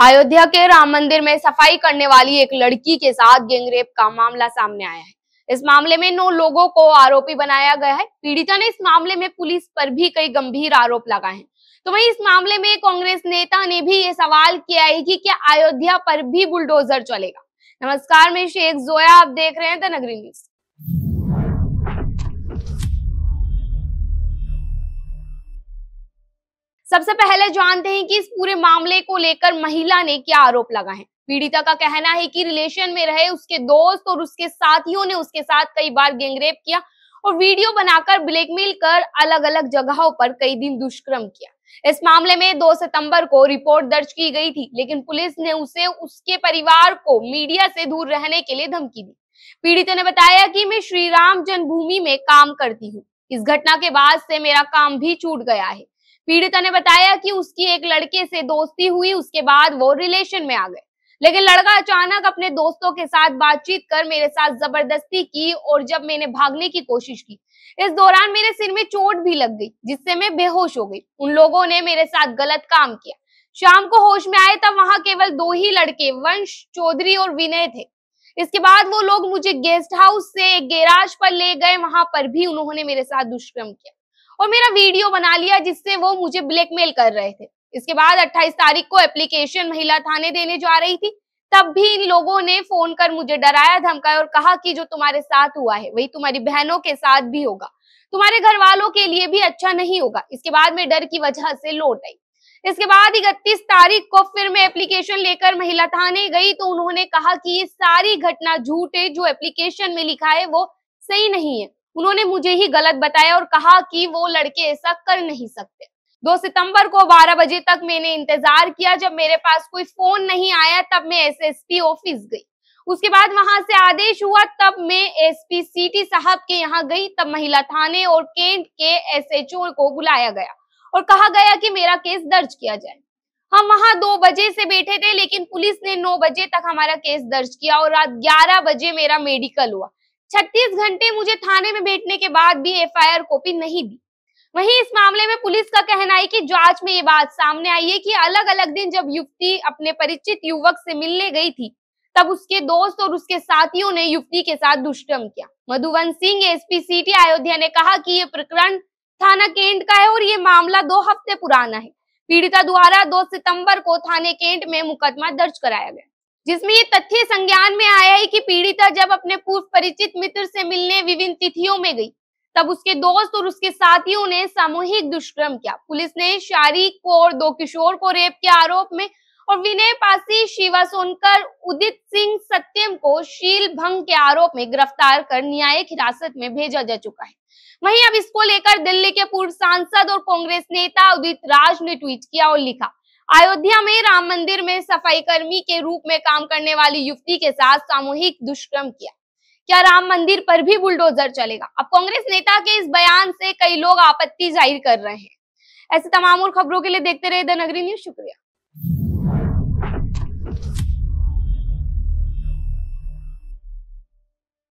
अयोध्या के राम मंदिर में सफाई करने वाली एक लड़की के साथ गैंगरेप का मामला सामने आया है इस मामले में नौ लोगों को आरोपी बनाया गया है पीड़िता ने इस मामले में पुलिस पर भी कई गंभीर आरोप लगाए हैं तो वहीं इस मामले में कांग्रेस नेता ने भी ये सवाल किया है कि क्या अयोध्या पर भी बुलडोजर चलेगा नमस्कार मैं शेख जोया आप देख रहे हैं द नगरी न्यूज सबसे पहले जानते हैं कि इस पूरे मामले को लेकर महिला ने क्या आरोप लगा है पीड़िता का कहना है कि रिलेशन में रहे उसके दोस्त और उसके साथियों ने उसके साथ कई बार गैंगरेप किया और वीडियो बनाकर ब्लैकमेल कर अलग अलग जगहों पर कई दिन दुष्कर्म किया इस मामले में 2 सितंबर को रिपोर्ट दर्ज की गई थी लेकिन पुलिस ने उसे उसके परिवार को मीडिया से दूर रहने के लिए धमकी दी पीड़िता ने बताया कि मैं श्री राम जन्मभूमि में काम करती हूँ इस घटना के बाद से मेरा काम भी छूट गया है पीड़िता ने बताया कि उसकी एक लड़के से दोस्ती हुई उसके बाद वो रिलेशन में आ गए लेकिन लड़का अचानक अपने दोस्तों के साथ बातचीत कर मेरे साथ जबरदस्ती की और जब मैंने भागने की कोशिश की इस दौरान मेरे सिर में चोट भी लग गई जिससे मैं बेहोश हो गई उन लोगों ने मेरे साथ गलत काम किया शाम को होश में आए तब वहां केवल दो ही लड़के वंश चौधरी और विनय थे इसके बाद वो लोग मुझे गेस्ट हाउस से एक गैराज पर ले गए वहां पर भी उन्होंने मेरे साथ दुष्कर्म किया और मेरा वीडियो बना लिया जिससे वो मुझे ब्लैकमेल कर रहे थे इसके बाद 28 तारीख को एप्लीकेशन महिला थाने देने जा रही थी तब भी इन लोगों ने फोन कर मुझे डराया धमकाया और कहा कि जो तुम्हारे साथ हुआ है वही तुम्हारी बहनों के साथ भी होगा तुम्हारे घर वालों के लिए भी अच्छा नहीं होगा इसके बाद में डर की वजह से लौट आई इसके बाद इकतीस तारीख को फिर मैं एप्लीकेशन लेकर महिला थाने गई तो उन्होंने कहा कि ये सारी घटना झूठ है जो एप्लीकेशन में लिखा है वो सही नहीं है उन्होंने मुझे ही गलत बताया और कहा कि वो लड़के ऐसा कर नहीं सकते दो सितंबर को 12 बजे तक मैंने इंतजार किया जब मेरे पास कोई फोन नहीं आया तब मैं एसएसपी ऑफिस गई उसके बाद वहां से आदेश हुआ तब मैं एसपी टी साहब के यहाँ गई तब महिला थाने और केंट के एसएचओ को बुलाया गया और कहा गया कि मेरा केस दर्ज किया जाए हम वहां दो बजे से बैठे थे लेकिन पुलिस ने नौ बजे तक हमारा केस दर्ज किया और रात ग्यारह बजे मेरा मेडिकल हुआ छत्तीस घंटे मुझे थाने में बैठने के बाद भी एफआईआर कॉपी नहीं दी वहीं इस मामले में पुलिस का कहना है कि जांच में ये बात सामने आई है कि अलग अलग दिन जब युवती अपने परिचित युवक से मिलने गई थी तब उसके दोस्त और उसके साथियों ने युवती के साथ दुष्कर्म किया मधुवन सिंह एसपी सिटी अयोध्या ने कहा कि ये प्रकरण थाना केंट का है और ये मामला दो हफ्ते पुराना है पीड़िता द्वारा दो सितंबर को थाने केंट में मुकदमा दर्ज कराया गया जिसमें ये तथ्य संज्ञान में आया है कि पीड़िता जब अपने पूर्व परिचित मित्र से मिलने विभिन्न तिथियों में गई तब उसके दोस्त और उसके साथियों ने सामूहिक दुष्कर्म किया पुलिस ने शारीरिक को और दो किशोर को रेप के आरोप में और विनय पासी शिवा सोनकर उदित सिंह सत्यम को शील भंग के आरोप में गिरफ्तार कर न्यायिक हिरासत में भेजा जा चुका है वहीं अब इसको लेकर दिल्ली के पूर्व सांसद और कांग्रेस नेता उदित राज ने ट्वीट किया और लिखा अयोध्या में राम मंदिर में सफाई कर्मी के रूप में काम करने वाली युवती के साथ सामूहिक दुष्कर्म किया क्या राम मंदिर पर भी बुलडोजर चलेगा अब कांग्रेस नेता के इस बयान से कई लोग आपत्ति जाहिर कर रहे हैं ऐसे तमाम और खबरों के लिए देखते रहे द नगरी न्यूज शुक्रिया